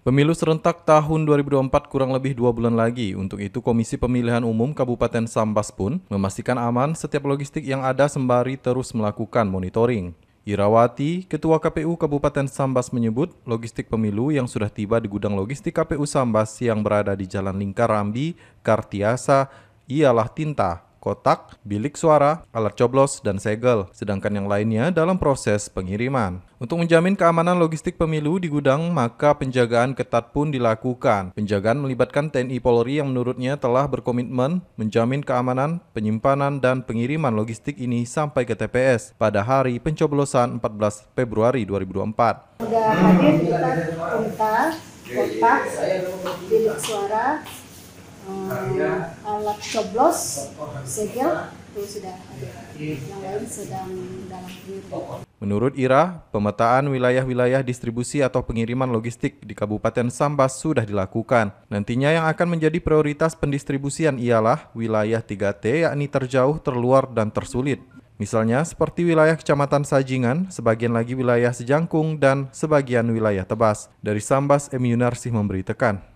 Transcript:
Pemilu serentak tahun 2024 kurang lebih dua bulan lagi. Untuk itu, Komisi Pemilihan Umum Kabupaten Sambas pun memastikan aman setiap logistik yang ada sembari terus melakukan monitoring. Irawati, Ketua KPU Kabupaten Sambas menyebut logistik pemilu yang sudah tiba di gudang logistik KPU Sambas yang berada di Jalan Lingkar Rambi, Kartiasa, ialah tinta kotak, bilik suara, alat coblos, dan segel, sedangkan yang lainnya dalam proses pengiriman. Untuk menjamin keamanan logistik pemilu di gudang, maka penjagaan ketat pun dilakukan. Penjagaan melibatkan TNI Polri yang menurutnya telah berkomitmen menjamin keamanan, penyimpanan, dan pengiriman logistik ini sampai ke TPS pada hari pencoblosan 14 Februari 2024. Sudah hadir kita kotak, kotak, bilik suara, uh, alat coblos segel itu sudah ada. Yang lain sedang dalam diri. Menurut Ira, pemetaan wilayah-wilayah distribusi atau pengiriman logistik di Kabupaten Sambas sudah dilakukan. Nantinya yang akan menjadi prioritas pendistribusian ialah wilayah 3T yakni terjauh, terluar, dan tersulit. Misalnya seperti wilayah Kecamatan Sajingan, sebagian lagi wilayah Sejangkung, dan sebagian wilayah Tebas. Dari Sambas, Emunarsih Yunarsih memberitakan.